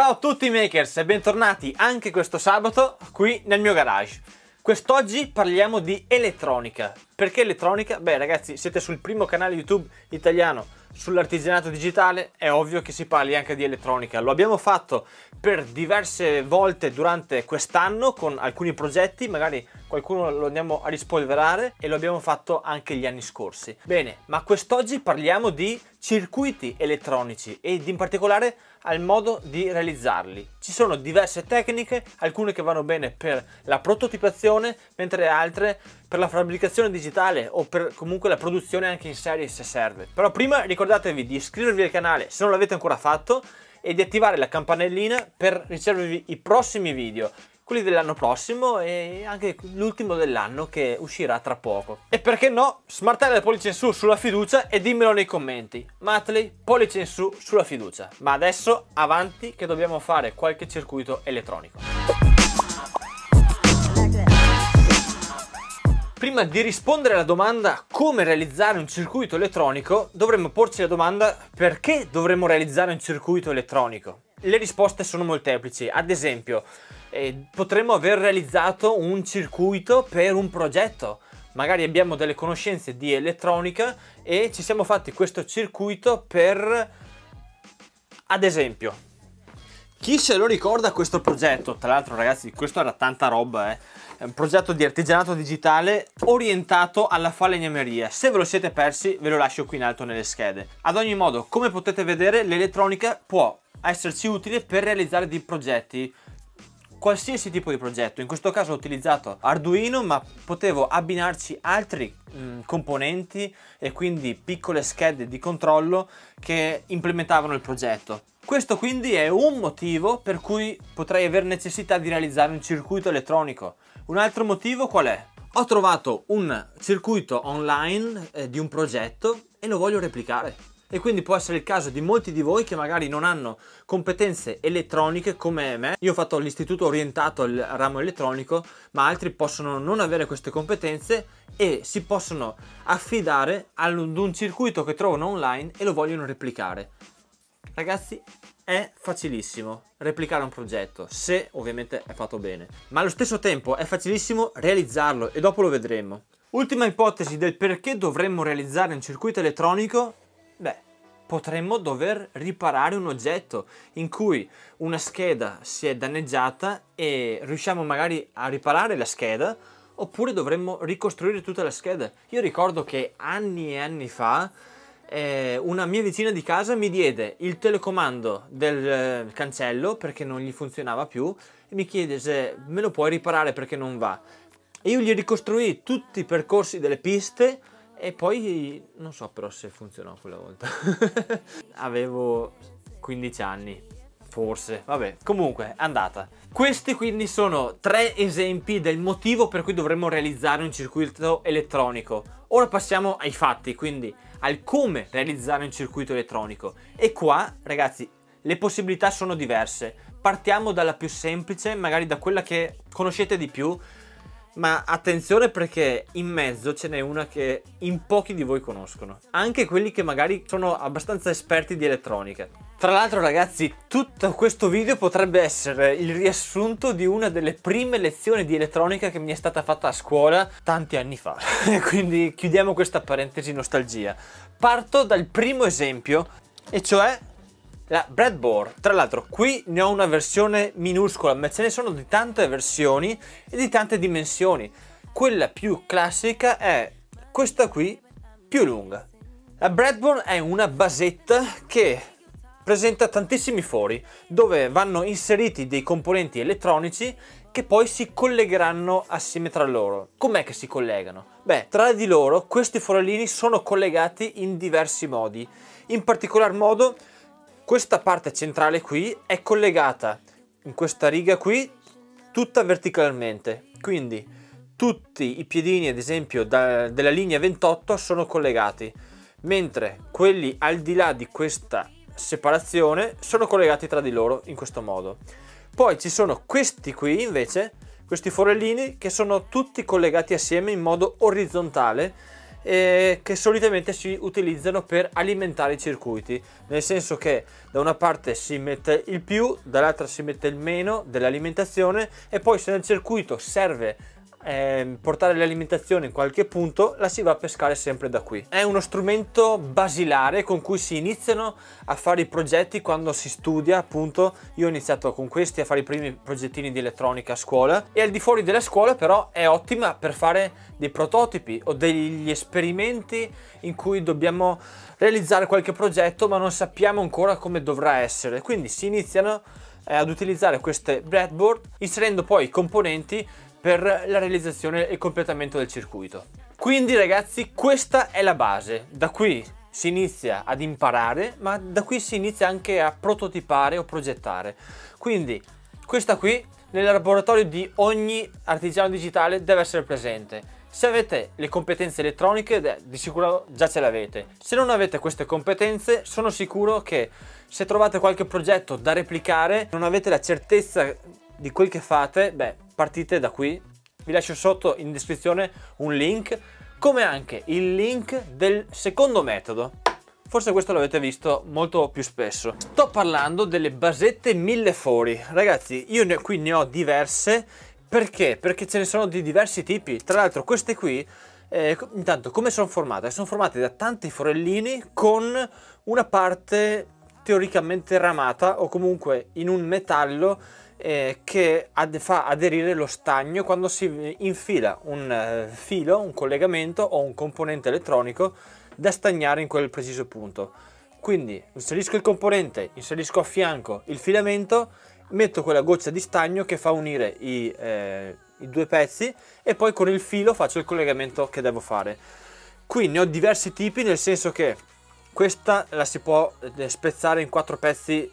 Ciao a tutti makers e bentornati anche questo sabato qui nel mio garage. Quest'oggi parliamo di elettronica. Perché elettronica? Beh ragazzi siete sul primo canale YouTube italiano sull'artigianato digitale, è ovvio che si parli anche di elettronica. Lo abbiamo fatto per diverse volte durante quest'anno con alcuni progetti, magari qualcuno lo andiamo a rispolverare e lo abbiamo fatto anche gli anni scorsi. Bene, ma quest'oggi parliamo di circuiti elettronici ed in particolare al modo di realizzarli. Ci sono diverse tecniche, alcune che vanno bene per la prototipazione, mentre altre per la fabbricazione digitale o per comunque la produzione anche in serie se serve. Però prima ricordatevi di iscrivervi al canale se non l'avete ancora fatto e di attivare la campanellina per ricevervi i prossimi video quelli dell'anno prossimo e anche l'ultimo dell'anno che uscirà tra poco. E perché no, smartare il pollice in su sulla fiducia e dimmelo nei commenti. Matley, pollice in su sulla fiducia. Ma adesso avanti che dobbiamo fare qualche circuito elettronico. Prima di rispondere alla domanda come realizzare un circuito elettronico, dovremmo porci la domanda perché dovremmo realizzare un circuito elettronico. Le risposte sono molteplici, ad esempio eh, potremmo aver realizzato un circuito per un progetto, magari abbiamo delle conoscenze di elettronica e ci siamo fatti questo circuito per, ad esempio, chi se lo ricorda questo progetto? Tra l'altro ragazzi, questo era tanta roba, eh. È un progetto di artigianato digitale orientato alla falegnameria. Se ve lo siete persi, ve lo lascio qui in alto nelle schede. Ad ogni modo, come potete vedere, l'elettronica può a esserci utile per realizzare dei progetti qualsiasi tipo di progetto in questo caso ho utilizzato Arduino ma potevo abbinarci altri mh, mm, componenti e quindi piccole schede di controllo che implementavano il progetto questo quindi è un motivo per cui potrei aver necessità di realizzare un circuito elettronico un altro motivo qual è? ho trovato un circuito online eh, di un progetto e lo voglio replicare e quindi può essere il caso di molti di voi che magari non hanno competenze elettroniche come me. Io ho fatto l'istituto orientato al ramo elettronico, ma altri possono non avere queste competenze e si possono affidare ad un circuito che trovano online e lo vogliono replicare. Ragazzi, è facilissimo replicare un progetto, se ovviamente è fatto bene. Ma allo stesso tempo è facilissimo realizzarlo e dopo lo vedremo. Ultima ipotesi del perché dovremmo realizzare un circuito elettronico Beh, potremmo dover riparare un oggetto in cui una scheda si è danneggiata e riusciamo magari a riparare la scheda oppure dovremmo ricostruire tutta la scheda. Io ricordo che anni e anni fa eh, una mia vicina di casa mi diede il telecomando del eh, cancello perché non gli funzionava più e mi chiede se me lo puoi riparare perché non va. E io gli ricostruì tutti i percorsi delle piste e poi non so però se funzionò quella volta. Avevo 15 anni, forse, vabbè, comunque è andata. Questi quindi sono tre esempi del motivo per cui dovremmo realizzare un circuito elettronico. Ora passiamo ai fatti, quindi al come realizzare un circuito elettronico. E qua, ragazzi, le possibilità sono diverse. Partiamo dalla più semplice, magari da quella che conoscete di più, ma attenzione perché in mezzo ce n'è una che in pochi di voi conoscono, anche quelli che magari sono abbastanza esperti di elettronica. Tra l'altro ragazzi, tutto questo video potrebbe essere il riassunto di una delle prime lezioni di elettronica che mi è stata fatta a scuola tanti anni fa. Quindi chiudiamo questa parentesi nostalgia. Parto dal primo esempio, e cioè la breadboard, tra l'altro qui ne ho una versione minuscola, ma ce ne sono di tante versioni e di tante dimensioni. Quella più classica è questa qui, più lunga. La breadboard è una basetta che presenta tantissimi fori dove vanno inseriti dei componenti elettronici che poi si collegheranno assieme tra loro. Com'è che si collegano? Beh, tra di loro questi forellini sono collegati in diversi modi. In particolar modo questa parte centrale qui è collegata in questa riga qui tutta verticalmente, quindi tutti i piedini ad esempio da, della linea 28 sono collegati, mentre quelli al di là di questa separazione sono collegati tra di loro in questo modo. Poi ci sono questi qui invece, questi forellini che sono tutti collegati assieme in modo orizzontale eh, che solitamente si utilizzano per alimentare i circuiti, nel senso che da una parte si mette il più, dall'altra si mette il meno dell'alimentazione e poi se nel circuito serve eh, portare l'alimentazione in qualche punto la si va a pescare sempre da qui. È uno strumento basilare con cui si iniziano a fare i progetti quando si studia appunto. Io ho iniziato con questi a fare i primi progettini di elettronica a scuola e al di fuori della scuola però è ottima per fare dei prototipi o degli esperimenti in cui dobbiamo realizzare qualche progetto ma non sappiamo ancora come dovrà essere. Quindi si iniziano eh, ad utilizzare queste breadboard inserendo poi i componenti per la realizzazione e il completamento del circuito. Quindi ragazzi questa è la base, da qui si inizia ad imparare ma da qui si inizia anche a prototipare o progettare. Quindi questa qui nel laboratorio di ogni artigiano digitale deve essere presente. Se avete le competenze elettroniche, di sicuro già ce l'avete. Se non avete queste competenze, sono sicuro che se trovate qualche progetto da replicare, non avete la certezza di quel che fate, beh, partite da qui. Vi lascio sotto in descrizione un link, come anche il link del secondo metodo. Forse questo l'avete visto molto più spesso. Sto parlando delle basette mille fori. Ragazzi, io ne, qui ne ho diverse. Perché? Perché ce ne sono di diversi tipi. Tra l'altro queste qui eh, intanto, come sono formate? Sono formate da tanti forellini con una parte teoricamente ramata o comunque in un metallo eh, che ad- fa aderire lo stagno quando si infila un eh, filo, un collegamento o un componente elettronico da stagnare in quel preciso punto. Quindi inserisco il componente, inserisco a fianco il filamento, metto quella goccia di stagno che fa unire i, eh, i due pezzi e poi con il filo faccio il collegamento che devo fare. Qui ne ho diversi tipi nel senso che questa la si può eh, spezzare in quattro pezzi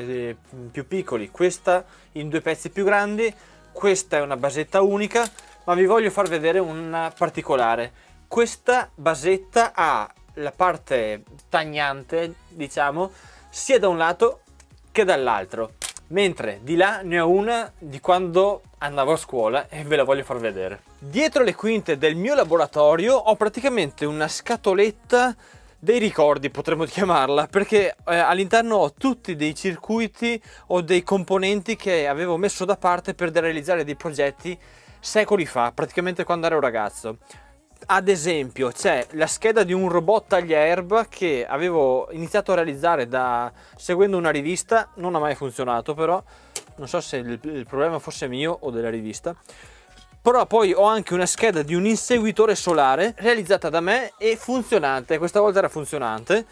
eh, più piccoli, questa in due pezzi più grandi, questa è una basetta unica, ma vi voglio far vedere un particolare. Questa basetta ha la parte tagnante, diciamo, sia da un lato che dall'altro, mentre di là ne ho una di quando andavo a scuola e ve la voglio far vedere. Dietro le quinte del mio laboratorio ho praticamente una scatoletta dei ricordi potremmo chiamarla perché eh, all'interno ho tutti dei circuiti o dei componenti che avevo messo da parte per realizzare dei progetti secoli fa, praticamente quando ero ragazzo. Ad esempio c'è la scheda di un robot tagliaerba che avevo iniziato a realizzare da, seguendo una rivista, non ha mai funzionato però, non so se il, il problema fosse mio o della rivista, però poi ho anche una scheda di un inseguitore solare realizzata da me e funzionante, questa volta era funzionante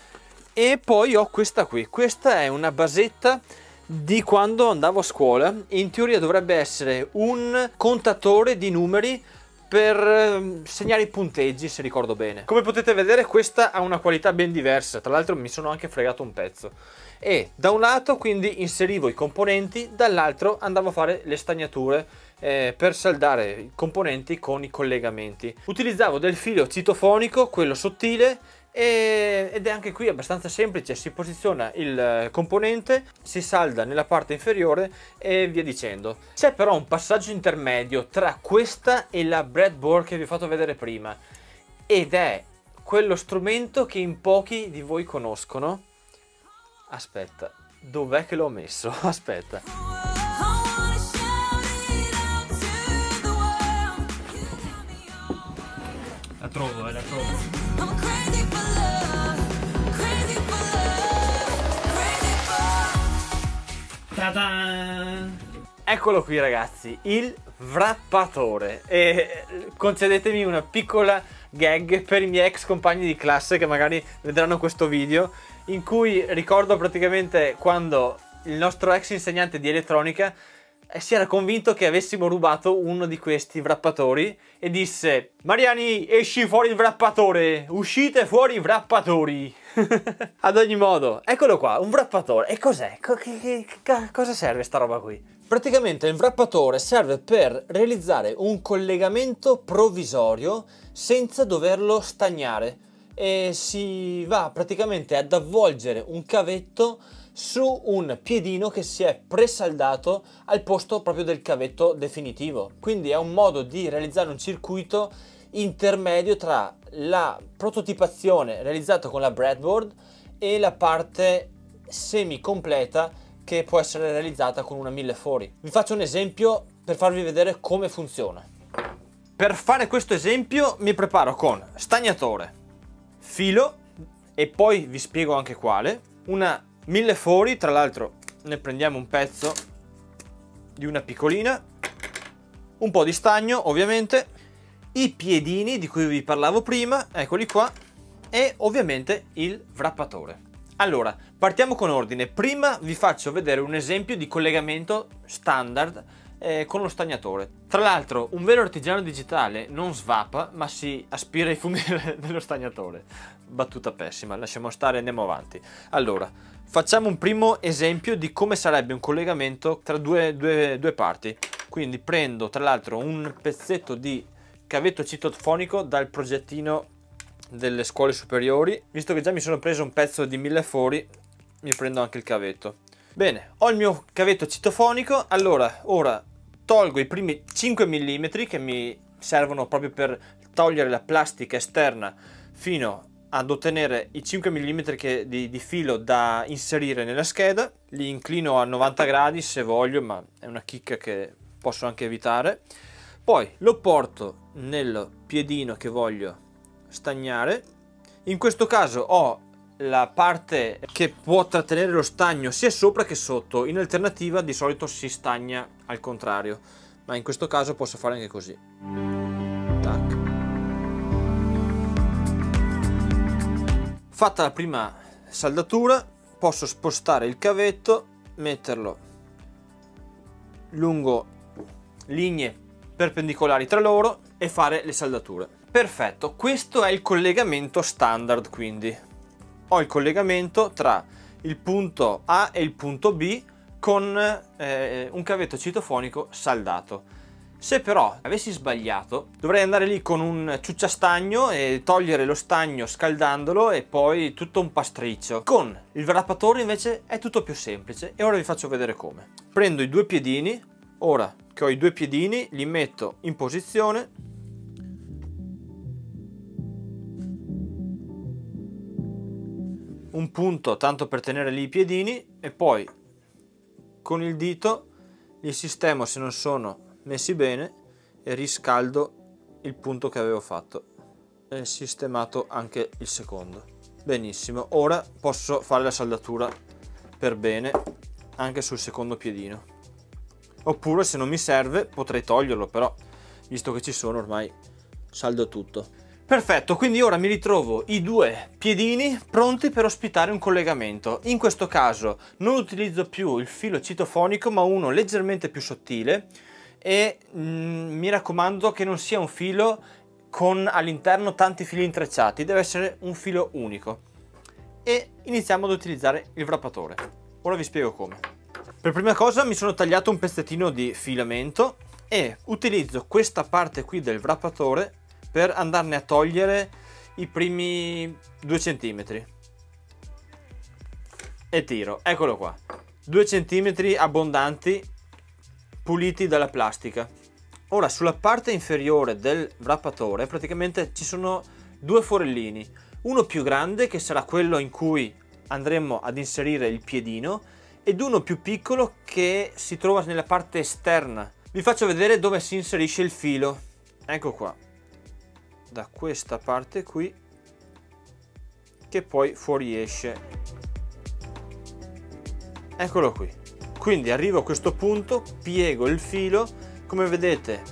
e poi ho questa qui, questa è una basetta di quando andavo a scuola, in teoria dovrebbe essere un contatore di numeri per ehm, segnare i punteggi se ricordo bene. Come potete vedere questa ha una qualità ben diversa, tra l'altro mi sono anche fregato un pezzo. E da un lato quindi inserivo i componenti, dall'altro andavo a fare le stagnature eh, per saldare i componenti con i collegamenti. Utilizzavo del filo citofonico, quello sottile, e, ed è anche qui abbastanza semplice, si posiziona il eh, componente, si salda nella parte inferiore e via dicendo. C'è però un passaggio intermedio tra questa e la breadboard che vi ho fatto vedere prima ed è quello strumento che in pochi di voi conoscono. Aspetta, dov'è che l'ho messo? Aspetta. La trovo, eh, la trovo. Ta-da! Eccolo qui ragazzi, il wrappatore e eh, concedetemi una piccola gag per i miei ex compagni di classe che magari vedranno questo video in cui ricordo praticamente quando il nostro ex insegnante di elettronica eh, si era convinto che avessimo rubato uno di questi wrappatori e disse Mariani esci fuori il wrappatore, uscite fuori i wrappatori Ad ogni modo, eccolo qua, un wrappatore, E cos'è? Co cosa serve sta roba qui? Praticamente il wrappatore serve per realizzare un collegamento provvisorio senza doverlo stagnare e si va praticamente ad avvolgere un cavetto su un piedino che si è presaldato al posto proprio del cavetto definitivo. Quindi è un modo di realizzare un circuito intermedio tra la prototipazione realizzata con la breadboard e la parte semi completa che può essere realizzata con una mille fori. Vi faccio un esempio per farvi vedere come funziona. Per fare questo esempio mi preparo con stagnatore, filo e poi vi spiego anche quale, una Mille fori, tra l'altro ne prendiamo un pezzo di una piccolina, un po' di stagno ovviamente, i piedini di cui vi parlavo prima, eccoli qua, e ovviamente il wrappatore. Allora, partiamo con ordine. Prima vi faccio vedere un esempio di collegamento standard eh, con lo stagnatore. Tra l'altro, un vero artigiano digitale non svappa, ma si aspira i fumi dello stagnatore. Battuta pessima, lasciamo stare andiamo avanti. Allora, Facciamo un primo esempio di come sarebbe un collegamento tra due, due, due parti. Quindi prendo tra l'altro un pezzetto di cavetto citofonico dal progettino delle scuole superiori. Visto che già mi sono preso un pezzo di mille fori, mi prendo anche il cavetto. Bene, ho il mio cavetto citofonico, allora ora tolgo i primi 5 mm che mi servono proprio per togliere la plastica esterna fino ad ottenere i 5 mm di, di, filo da inserire nella scheda li inclino a 90 gradi se voglio ma è una chicca che posso anche evitare poi lo porto nel piedino che voglio stagnare in questo caso ho la parte che può trattenere lo stagno sia sopra che sotto in alternativa di solito si stagna al contrario ma in questo caso posso fare anche così Fatta la prima saldatura posso spostare il cavetto, metterlo lungo linee perpendicolari tra loro e fare le saldature. Perfetto, questo è il collegamento standard quindi. Ho il collegamento tra il punto A e il punto B con eh, un cavetto citofonico saldato. Se però avessi sbagliato, dovrei andare lì con un ciucciastagno e togliere lo stagno scaldandolo e poi tutto un pastriccio. Con il wrappatore invece è tutto più semplice e ora vi faccio vedere come. Prendo i due piedini, ora che ho i due piedini li metto in posizione un punto tanto per tenere lì i piedini e poi con il dito li sistemo se non sono messi bene e riscaldo il punto che avevo fatto e sistemato anche il secondo benissimo ora posso fare la saldatura per bene anche sul secondo piedino oppure se non mi serve potrei toglierlo però visto che ci sono ormai saldo tutto perfetto quindi ora mi ritrovo i due piedini pronti per ospitare un collegamento in questo caso non utilizzo più il filo citofonico ma uno leggermente più sottile e mh, mm, mi raccomando che non sia un filo con all'interno tanti fili intrecciati, deve essere un filo unico. E iniziamo ad utilizzare il wrappatore. Ora vi spiego come. Per prima cosa mi sono tagliato un pezzettino di filamento e utilizzo questa parte qui del wrappatore per andarne a togliere i primi due centimetri. E tiro, eccolo qua. 2 cm abbondanti puliti dalla plastica. Ora sulla parte inferiore del wrappatore praticamente ci sono due forellini, uno più grande che sarà quello in cui andremo ad inserire il piedino ed uno più piccolo che si trova nella parte esterna. Vi faccio vedere dove si inserisce il filo. Ecco qua, da questa parte qui che poi fuoriesce. Eccolo qui quindi arrivo a questo punto piego il filo come vedete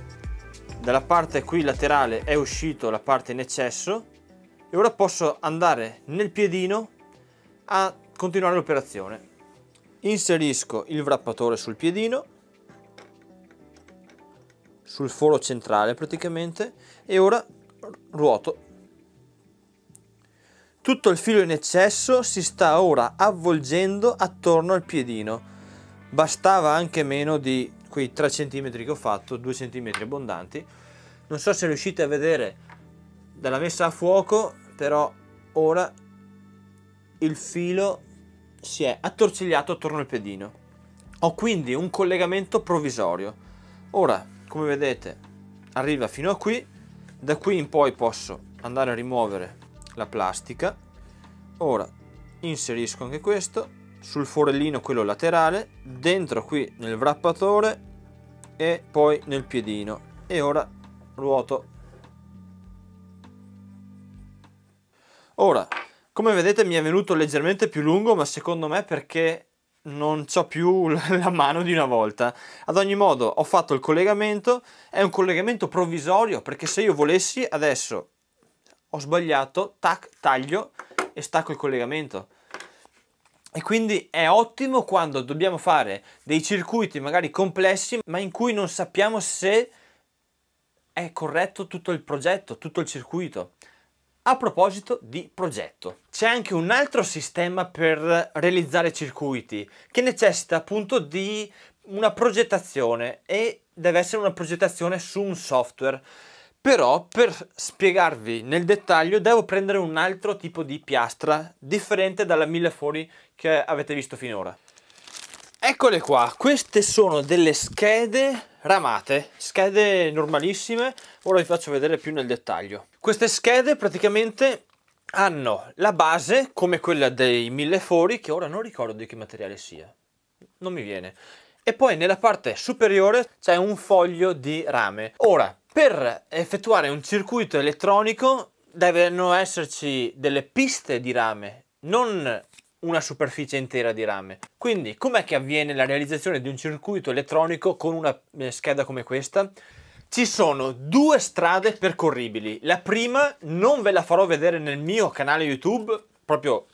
dalla parte qui laterale è uscito la parte in eccesso e ora posso andare nel piedino a continuare l'operazione inserisco il wrappatore sul piedino sul foro centrale praticamente e ora ruoto tutto il filo in eccesso si sta ora avvolgendo attorno al piedino bastava anche meno di quei 3 cm che ho fatto 2 cm abbondanti non so se riuscite a vedere dalla messa a fuoco però ora il filo si è attorcigliato attorno al pedino ho quindi un collegamento provvisorio ora come vedete arriva fino a qui da qui in poi posso andare a rimuovere la plastica ora inserisco anche questo sul forellino quello laterale, dentro qui nel wrappatore e poi nel piedino. E ora ruoto. Ora, come vedete mi è venuto leggermente più lungo, ma secondo me perché non ho più la mano di una volta. Ad ogni modo ho fatto il collegamento, è un collegamento provvisorio perché se io volessi adesso ho sbagliato, tac, taglio e stacco il collegamento. E quindi è ottimo quando dobbiamo fare dei circuiti magari complessi, ma in cui non sappiamo se è corretto tutto il progetto, tutto il circuito. A proposito di progetto, c'è anche un altro sistema per realizzare circuiti che necessita appunto di una progettazione e deve essere una progettazione su un software. Però per spiegarvi nel dettaglio devo prendere un altro tipo di piastra differente dalla mille fori che avete visto finora. Eccole qua, queste sono delle schede ramate, schede normalissime, ora vi faccio vedere più nel dettaglio. Queste schede praticamente hanno la base come quella dei mille fori che ora non ricordo di che materiale sia, non mi viene. E poi nella parte superiore c'è un foglio di rame. Ora, per effettuare un circuito elettronico devono esserci delle piste di rame, non una superficie intera di rame. Quindi com'è che avviene la realizzazione di un circuito elettronico con una eh, scheda come questa? Ci sono due strade percorribili. La prima non ve la farò vedere nel mio canale YouTube, proprio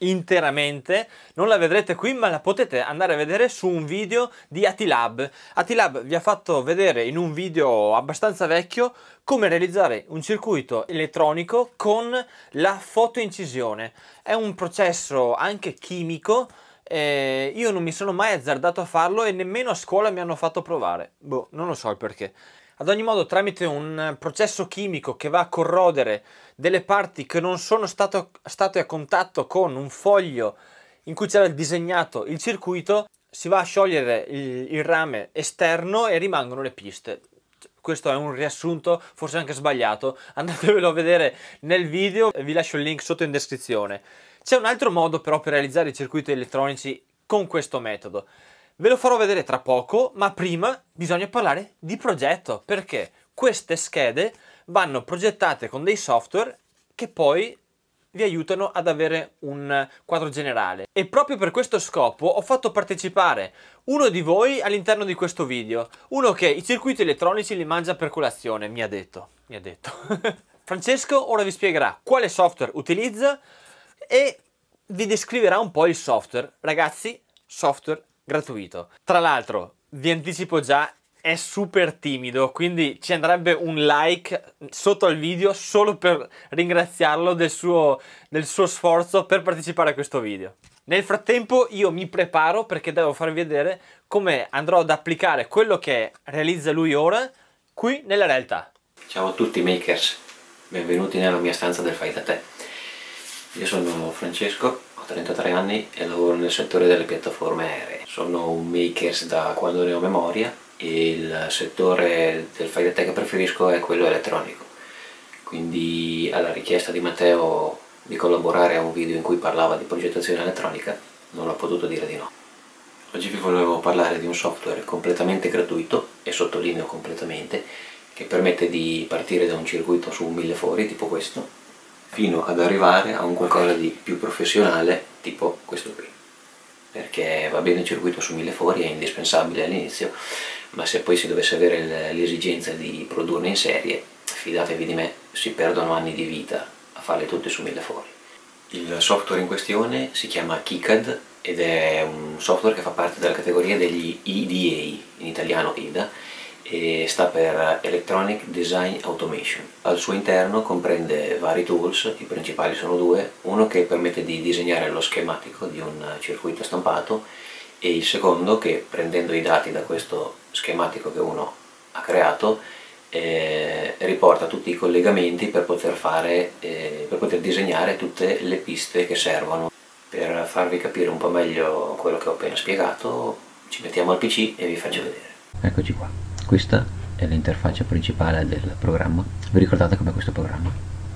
interamente, non la vedrete qui ma la potete andare a vedere su un video di Atilab. Atilab vi ha fatto vedere in un video abbastanza vecchio come realizzare un circuito elettronico con la fotoincisione. È un processo anche chimico eh, io non mi sono mai azzardato a farlo e nemmeno a scuola mi hanno fatto provare. Boh, non lo so il perché. Ad ogni modo, tramite un processo chimico che va a corrodere delle parti che non sono stato, state a contatto con un foglio in cui c'era disegnato il circuito, si va a sciogliere il, il rame esterno e rimangono le piste questo è un riassunto, forse anche sbagliato, andatevelo a vedere nel video, vi lascio il link sotto in descrizione. C'è un altro modo però per realizzare i circuiti elettronici con questo metodo. Ve lo farò vedere tra poco, ma prima bisogna parlare di progetto, perché queste schede vanno progettate con dei software che poi vi aiutano ad avere un quadro generale. E proprio per questo scopo ho fatto partecipare uno di voi all'interno di questo video, uno che i circuiti elettronici li mangia per colazione, mi ha detto, mi ha detto. Francesco ora vi spiegherà quale software utilizza e vi descriverà un po' il software. Ragazzi, software gratuito. Tra l'altro, vi anticipo già, è super timido, quindi ci andrebbe un like sotto al video solo per ringraziarlo del suo, del suo sforzo per partecipare a questo video. Nel frattempo io mi preparo perché devo farvi vedere come andrò ad applicare quello che realizza lui ora qui nella realtà. Ciao a tutti makers, benvenuti nella mia stanza del fai da te. Io sono Francesco, ho 33 anni e lavoro nel settore delle piattaforme aeree sono un makers da quando ne ho memoria e il settore del file tech che preferisco è quello elettronico. Quindi alla richiesta di Matteo di collaborare a un video in cui parlava di progettazione elettronica non ho potuto dire di no. Oggi vi volevo parlare di un software completamente gratuito, e sottolineo completamente, che permette di partire da un circuito su mille fori, tipo questo, fino ad arrivare a un qualcosa di più professionale, tipo questo qui perché va bene il circuito su mille fori, è indispensabile all'inizio, ma se poi si dovesse avere l'esigenza di produrne in serie, fidatevi di me, si perdono anni di vita a farle tutte su mille fori. Il software in questione si chiama KiCad ed è un software che fa parte della categoria degli IDA, in italiano IDA, e sta per Electronic Design Automation. Al suo interno comprende vari tools, i principali sono due, uno che permette di disegnare lo schematico di un circuito stampato e il secondo che prendendo i dati da questo schematico che uno ha creato eh, riporta tutti i collegamenti per poter, fare, eh, per poter disegnare tutte le piste che servono. Per farvi capire un po' meglio quello che ho appena spiegato ci mettiamo al PC e vi faccio vedere. Eccoci qua. Questa è l'interfaccia principale del programma. Vi ricordate com'è questo programma?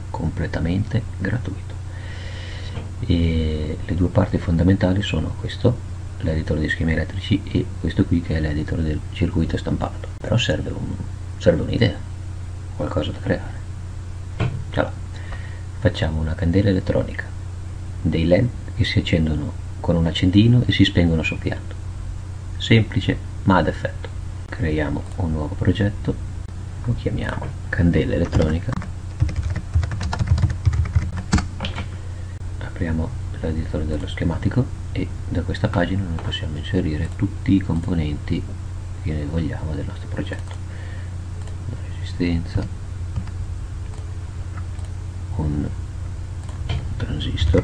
Completamente gratuito. E le due parti fondamentali sono questo, l'editor di schemi elettrici e questo qui che è l'editor del circuito stampato. Però serve, un'idea, qualcosa da creare. Allora, facciamo una candela elettronica, dei LED che si accendono con un accendino e si spengono soffiando. Semplice ma ad effetto creiamo un nuovo progetto lo chiamiamo candela elettronica apriamo l'editore dello schematico e da questa pagina noi possiamo inserire tutti i componenti che noi vogliamo del nostro progetto una resistenza un transistor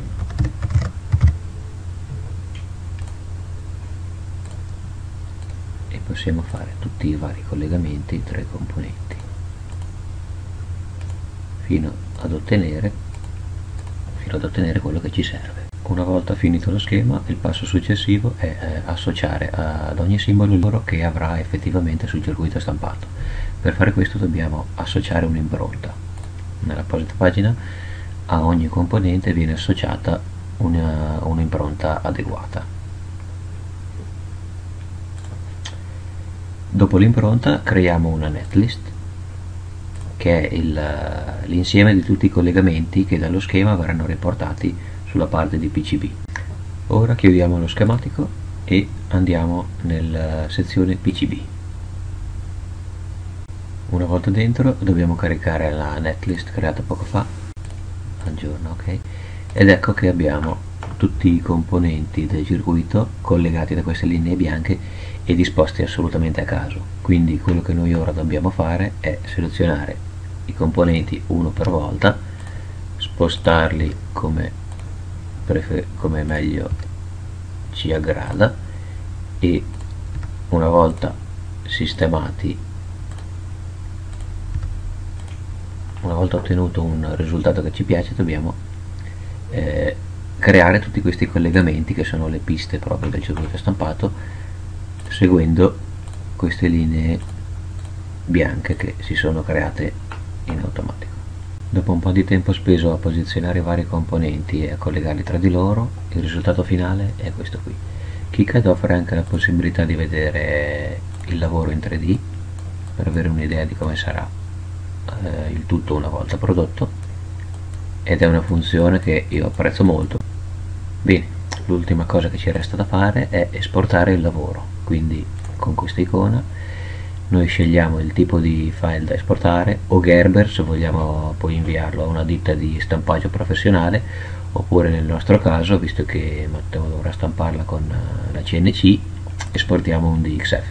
possiamo fare tutti i vari collegamenti tra i componenti fino ad ottenere, fino ad ottenere quello che ci serve una volta finito lo schema il passo successivo è eh, associare ad ogni simbolo il numero che avrà effettivamente sul circuito stampato per fare questo dobbiamo associare un'impronta nell'apposita pagina a ogni componente viene associata un'impronta adeguata dopo l'impronta creiamo una netlist che è l'insieme di tutti i collegamenti che dallo schema verranno riportati sulla parte di PCB ora chiudiamo lo schematico e andiamo nella eh, sezione PCB una volta dentro dobbiamo caricare la netlist creata poco fa aggiorno ok ed ecco che abbiamo tutti i componenti del circuito collegati da queste linee bianche e disposti assolutamente a caso. Quindi quello che noi ora dobbiamo fare è selezionare i componenti uno per volta, spostarli come, come meglio ci aggrada e una volta sistemati una volta ottenuto un risultato che ci piace dobbiamo eh, creare tutti questi collegamenti che sono le piste proprio del circuito stampato seguendo queste linee bianche che si sono create in automatico. Dopo un po' di tempo speso a posizionare i vari componenti e a collegarli tra di loro, il risultato finale è questo qui. KiCad offre anche la possibilità di vedere il lavoro in 3D per avere un'idea di come sarà eh, il tutto una volta prodotto ed è una funzione che io apprezzo molto. Bene, l'ultima cosa che ci resta da fare è esportare il lavoro quindi con questa icona noi scegliamo il tipo di file da esportare o Gerber se vogliamo poi inviarlo a una ditta di stampaggio professionale oppure nel nostro caso visto che Matteo dovrà stamparla con eh, la CNC esportiamo un DXF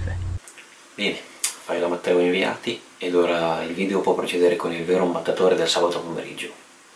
bene, file da Matteo inviati ed ora il video può procedere con il vero mattatore del sabato pomeriggio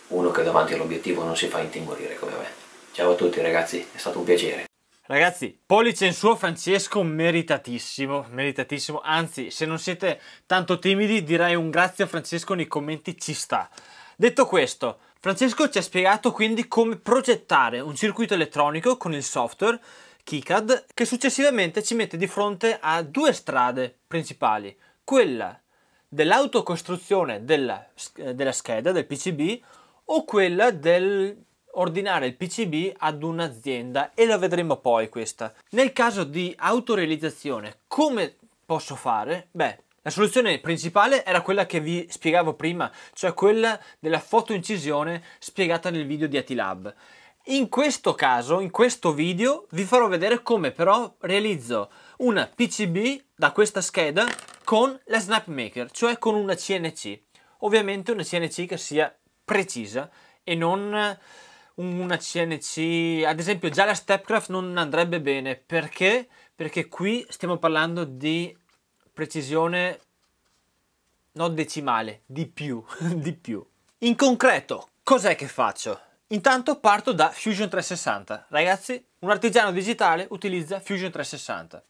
uno che davanti all'obiettivo non si fa intimorire come me ciao a tutti ragazzi, è stato un piacere Ragazzi, pollice in suo Francesco meritatissimo, meritatissimo, anzi se non siete tanto timidi direi un grazie a Francesco nei commenti ci sta. Detto questo, Francesco ci ha spiegato quindi come progettare un circuito elettronico con il software KiCad che successivamente ci mette di fronte a due strade principali, quella dell'autocostruzione della, della scheda, del PCB o quella del ordinare il PCB ad un'azienda e la vedremo poi questa. Nel caso di autorealizzazione, come posso fare? Beh, la soluzione principale era quella che vi spiegavo prima, cioè quella della fotoincisione spiegata nel video di Atilab. In questo caso, in questo video, vi farò vedere come però realizzo una PCB da questa scheda con la Snap Maker, cioè con una CNC. Ovviamente una CNC che sia precisa e non una CNC, ad esempio già la Stepcraft non andrebbe bene, perché? Perché qui stiamo parlando di precisione non decimale, di più, di più. In concreto, cos'è che faccio? Intanto parto da Fusion 360. Ragazzi, un artigiano digitale utilizza Fusion 360.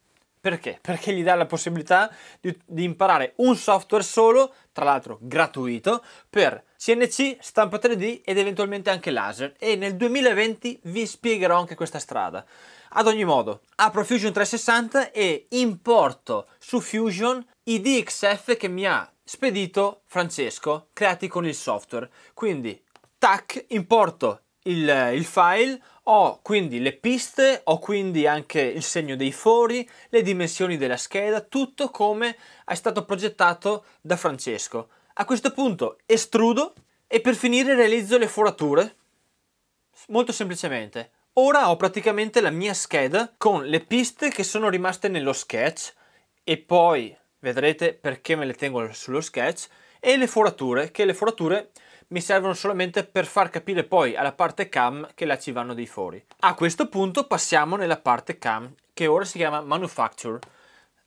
Perché? Perché gli dà la possibilità di, di imparare un software solo, tra l'altro gratuito, per CNC, stampa 3D ed eventualmente anche laser. E nel 2020 vi spiegherò anche questa strada. Ad ogni modo, apro Fusion 360 e importo su Fusion i DXF che mi ha spedito Francesco, creati con il software. Quindi, tac, importo il, il file, ho quindi le piste, ho quindi anche il segno dei fori, le dimensioni della scheda, tutto come è stato progettato da Francesco. A questo punto estrudo e per finire realizzo le forature molto semplicemente. Ora ho praticamente la mia scheda con le piste che sono rimaste nello sketch e poi vedrete perché me le tengo sullo sketch e le forature, che le forature mi servono solamente per far capire poi alla parte cam che là ci vanno dei fori. A questo punto passiamo nella parte cam che ora si chiama manufacture.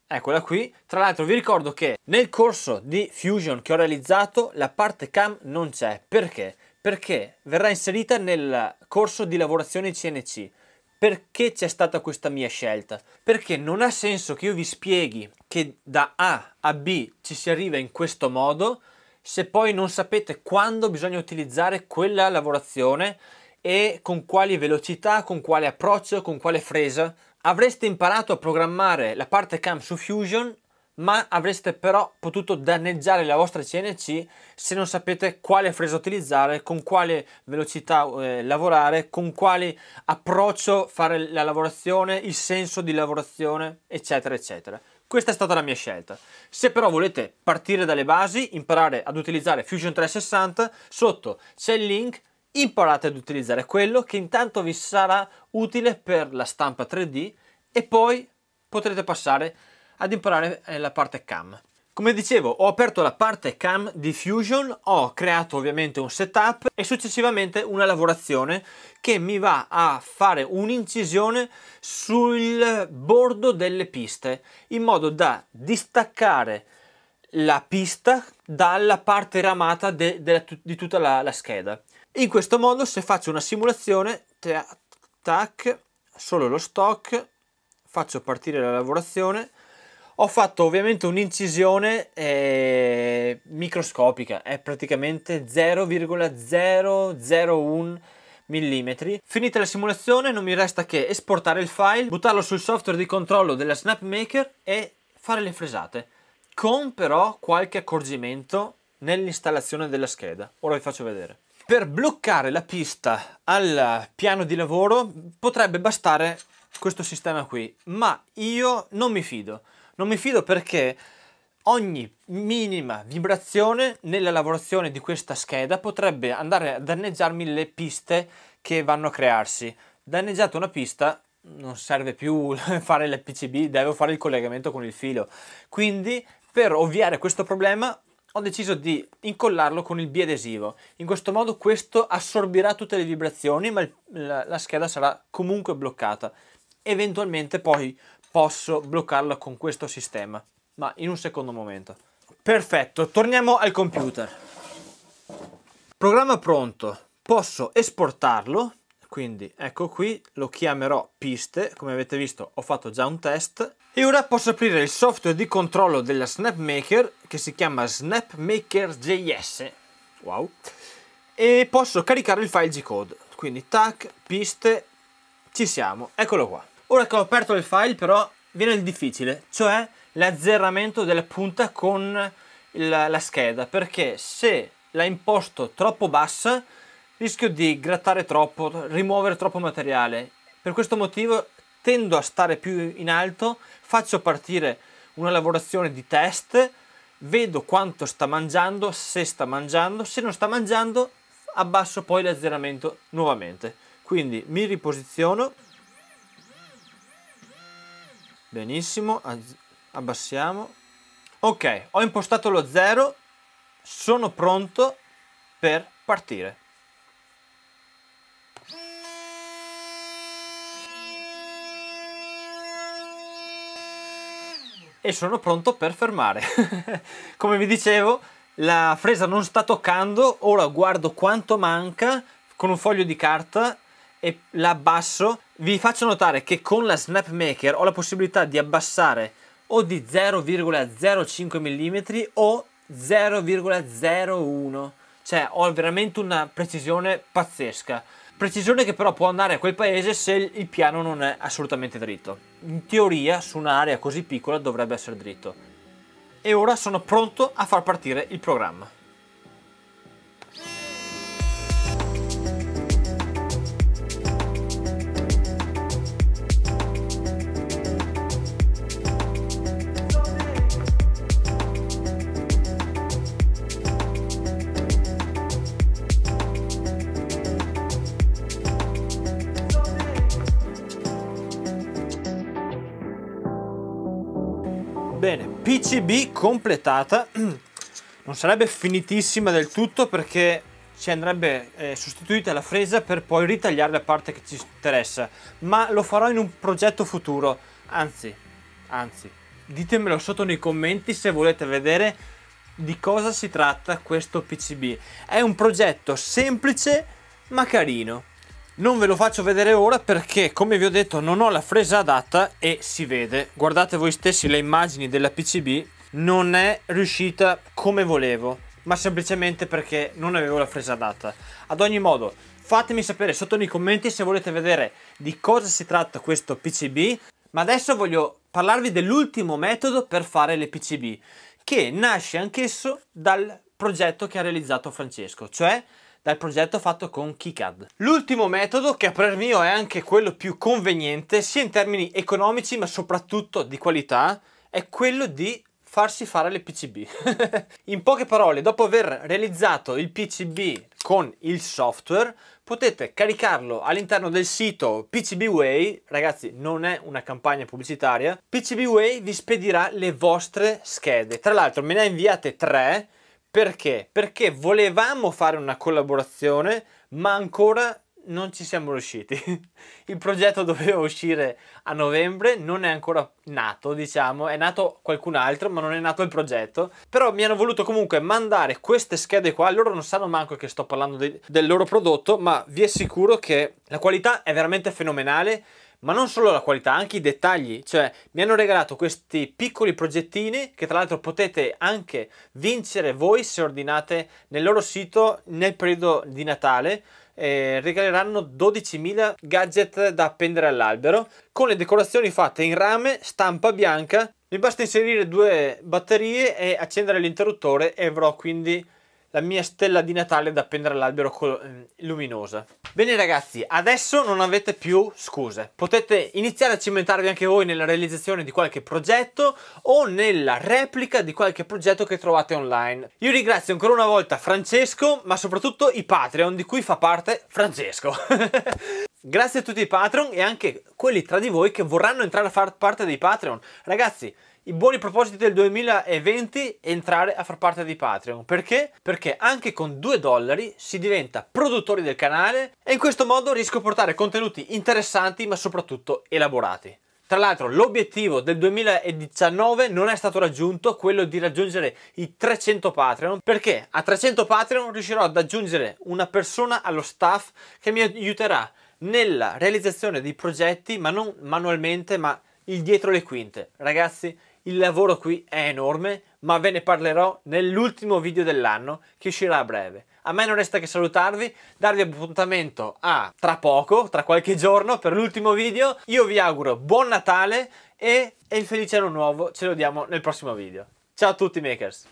Eccola qui, tra l'altro vi ricordo che nel corso di Fusion che ho realizzato la parte cam non c'è, perché? Perché verrà inserita nel corso di lavorazione CNC, perché c'è stata questa mia scelta? Perché non ha senso che io vi spieghi che da A a B ci si arriva in questo modo se poi non sapete quando bisogna utilizzare quella lavorazione e con quali velocità, con quale approccio, con quale fresa. Avreste imparato a programmare la parte cam su Fusion, ma avreste però potuto danneggiare la vostra CNC se non sapete quale fresa utilizzare, con quale velocità eh, lavorare, con quale approccio fare la lavorazione, il senso di lavorazione, eccetera, eccetera. Questa è stata la mia scelta. Se però volete partire dalle basi, imparare ad utilizzare Fusion 360, sotto c'è il link imparate ad utilizzare quello che intanto vi sarà utile per la stampa 3D e poi potrete passare ad imparare eh, la parte CAM. Come dicevo, ho aperto la parte cam di Fusion, ho creato ovviamente un setup e successivamente una lavorazione che mi va a fare un'incisione sul bordo delle piste in modo da distaccare la pista dalla parte ramata de, de, di tutta la, la, scheda. In questo modo se faccio una simulazione, tac, solo lo stock, faccio partire la lavorazione, ho fatto ovviamente un'incisione eh, microscopica, è praticamente 0,001 mm. Finita la simulazione non mi resta che esportare il file, buttarlo sul software di controllo della Snapmaker e fare le fresate, con però qualche accorgimento nell'installazione della scheda. Ora vi faccio vedere. Per bloccare la pista al piano di lavoro potrebbe bastare questo sistema qui, ma io non mi fido. Non mi fido perché ogni minima vibrazione nella lavorazione di questa scheda potrebbe andare a danneggiarmi le piste che vanno a crearsi. Danneggiata una pista non serve più fare l'PCB, devo fare il collegamento con il filo. Quindi per ovviare a questo problema ho deciso di incollarlo con il biadesivo. In questo modo questo assorbirà tutte le vibrazioni ma la scheda sarà comunque bloccata. Eventualmente poi posso bloccarlo con questo sistema, ma in un secondo momento. Perfetto, torniamo al computer. Programma pronto, posso esportarlo, quindi ecco qui, lo chiamerò piste, come avete visto ho fatto già un test, e ora posso aprire il software di controllo della Snapmaker, che si chiama Snapmaker.js, wow, e posso caricare il file G-code, quindi tac, piste, ci siamo, eccolo qua. Ora che ho aperto il file però viene il difficile, cioè l'azzeramento della punta con la, la scheda, perché se la imposto troppo bassa rischio di grattare troppo, rimuovere troppo materiale. Per questo motivo tendo a stare più in alto, faccio partire una lavorazione di test, vedo quanto sta mangiando, se sta mangiando, se non sta mangiando abbasso poi l'azzeramento nuovamente. Quindi mi riposiziono Benissimo, abbassiamo. Ok, ho impostato lo zero sono pronto per partire. E sono pronto per fermare. Come vi dicevo, la fresa non sta toccando, ora guardo quanto manca con un foglio di carta e l'abbasso vi faccio notare che con la Snap Maker ho la possibilità di abbassare o di 0,05 mm o 0,01 cioè ho veramente una precisione pazzesca precisione che però può andare a quel paese se il piano non è assolutamente dritto in teoria su un'area così piccola dovrebbe essere dritto e ora sono pronto a far partire il programma Bene, PCB completata. Non sarebbe finitissima del tutto perché ci andrebbe eh, sostituita la fresa per poi ritagliare la parte che ci interessa, ma lo farò in un progetto futuro. Anzi, anzi, ditemelo sotto nei commenti se volete vedere di cosa si tratta questo PCB. È un progetto semplice ma carino. Non ve lo faccio vedere ora perché, come vi ho detto, non ho la fresa adatta e si vede. Guardate voi stessi le immagini della PCB, non è riuscita come volevo, ma semplicemente perché non avevo la fresa adatta. Ad ogni modo, fatemi sapere sotto nei commenti se volete vedere di cosa si tratta questo PCB, ma adesso voglio parlarvi dell'ultimo metodo per fare le PCB, che nasce anch'esso dal progetto che ha realizzato Francesco, cioè dal progetto fatto con KiCad. L'ultimo metodo, che a parer mio è anche quello più conveniente, sia in termini economici ma soprattutto di qualità, è quello di farsi fare le PCB. in poche parole, dopo aver realizzato il PCB con il software, potete caricarlo all'interno del sito PCBWay, ragazzi non è una campagna pubblicitaria, PCBWay vi spedirà le vostre schede. Tra l'altro me ne ha inviate tre, perché? Perché volevamo fare una collaborazione, ma ancora non ci siamo riusciti. Il progetto doveva uscire a novembre, non è ancora nato, diciamo, è nato qualcun altro, ma non è nato il progetto. Però mi hanno voluto comunque mandare queste schede qua, loro non sanno manco che sto parlando di, del loro prodotto, ma vi assicuro che la qualità è veramente fenomenale ma non solo la qualità, anche i dettagli, cioè mi hanno regalato questi piccoli progettini che tra l'altro potete anche vincere voi se ordinate nel loro sito nel periodo di Natale. Eh, regaleranno 12.000 gadget da appendere all'albero con le decorazioni fatte in rame, stampa bianca. Mi basta inserire due batterie e accendere l'interruttore e avrò quindi la mia stella di Natale da appendere all'albero ehm, luminosa. Bene ragazzi, adesso non avete più scuse. Potete iniziare a cimentarvi anche voi nella realizzazione di qualche progetto o nella replica di qualche progetto che trovate online. Io ringrazio ancora una volta Francesco, ma soprattutto i Patreon di cui fa parte Francesco. Grazie a tutti i Patreon e anche quelli tra di voi che vorranno entrare a far parte dei Patreon. Ragazzi, i buoni propositi del 2020 entrare a far parte di Patreon. Perché? Perché anche con 2 dollari si diventa produttori del canale e in questo modo riesco a portare contenuti interessanti ma soprattutto elaborati. Tra l'altro l'obiettivo del 2019 non è stato raggiunto, quello di raggiungere i 300 Patreon, perché a 300 Patreon riuscirò ad aggiungere una persona allo staff che mi aiuterà nella realizzazione dei progetti, ma non manualmente, ma il dietro le quinte. Ragazzi, il lavoro qui è enorme, ma ve ne parlerò nell'ultimo video dell'anno che uscirà a breve. A me non resta che salutarvi, darvi appuntamento a tra poco, tra qualche giorno, per l'ultimo video. Io vi auguro buon Natale e, e il felice anno nuovo ce lo diamo nel prossimo video. Ciao a tutti makers!